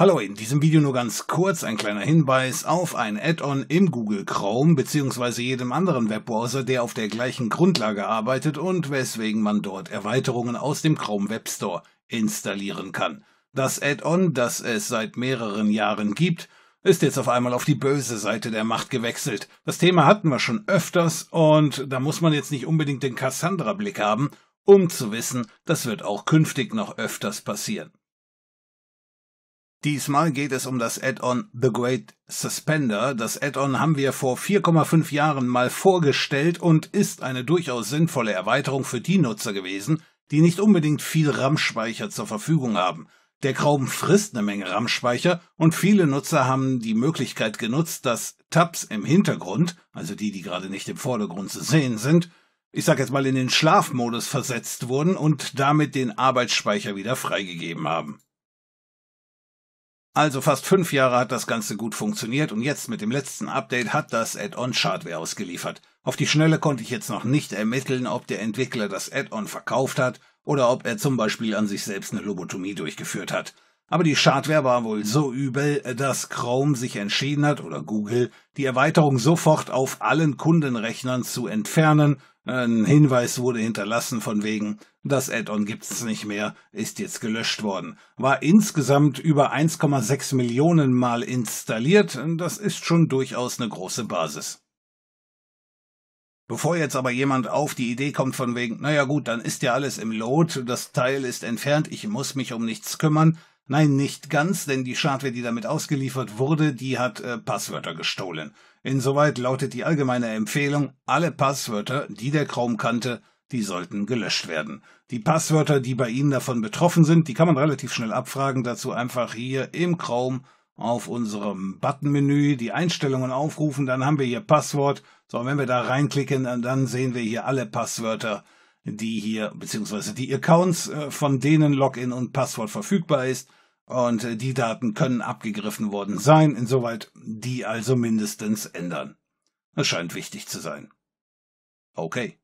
Hallo, in diesem Video nur ganz kurz ein kleiner Hinweis auf ein Add-on im Google Chrome bzw. jedem anderen Webbrowser, der auf der gleichen Grundlage arbeitet und weswegen man dort Erweiterungen aus dem Chrome Web Store installieren kann. Das Add-on, das es seit mehreren Jahren gibt, ist jetzt auf einmal auf die böse Seite der Macht gewechselt. Das Thema hatten wir schon öfters und da muss man jetzt nicht unbedingt den Cassandra-Blick haben, um zu wissen, das wird auch künftig noch öfters passieren. Diesmal geht es um das Add-on The Great Suspender. Das Add-on haben wir vor 4,5 Jahren mal vorgestellt und ist eine durchaus sinnvolle Erweiterung für die Nutzer gewesen, die nicht unbedingt viel RAM-Speicher zur Verfügung haben. Der Grauben frisst eine Menge RAM-Speicher und viele Nutzer haben die Möglichkeit genutzt, dass Tabs im Hintergrund, also die, die gerade nicht im Vordergrund zu sehen sind, ich sag jetzt mal in den Schlafmodus versetzt wurden und damit den Arbeitsspeicher wieder freigegeben haben. Also fast fünf Jahre hat das Ganze gut funktioniert und jetzt mit dem letzten Update hat das Add-on Schadware ausgeliefert. Auf die Schnelle konnte ich jetzt noch nicht ermitteln, ob der Entwickler das Add-on verkauft hat oder ob er zum Beispiel an sich selbst eine Lobotomie durchgeführt hat. Aber die Schadware war wohl so übel, dass Chrome sich entschieden hat oder Google, die Erweiterung sofort auf allen Kundenrechnern zu entfernen. Ein Hinweis wurde hinterlassen von wegen, das Add-on gibt's nicht mehr, ist jetzt gelöscht worden. War insgesamt über 1,6 Millionen Mal installiert, das ist schon durchaus eine große Basis. Bevor jetzt aber jemand auf die Idee kommt von wegen, naja gut, dann ist ja alles im Load, das Teil ist entfernt, ich muss mich um nichts kümmern, Nein, nicht ganz, denn die Schadware, die damit ausgeliefert wurde, die hat äh, Passwörter gestohlen. Insoweit lautet die allgemeine Empfehlung, alle Passwörter, die der Chrome kannte, die sollten gelöscht werden. Die Passwörter, die bei Ihnen davon betroffen sind, die kann man relativ schnell abfragen. Dazu einfach hier im Chrome auf unserem Buttonmenü die Einstellungen aufrufen, dann haben wir hier Passwort. So, und wenn wir da reinklicken, dann sehen wir hier alle Passwörter, die hier, beziehungsweise die Accounts, äh, von denen Login und Passwort verfügbar ist. Und äh, die Daten können abgegriffen worden sein, insoweit die also mindestens ändern. Das scheint wichtig zu sein. Okay.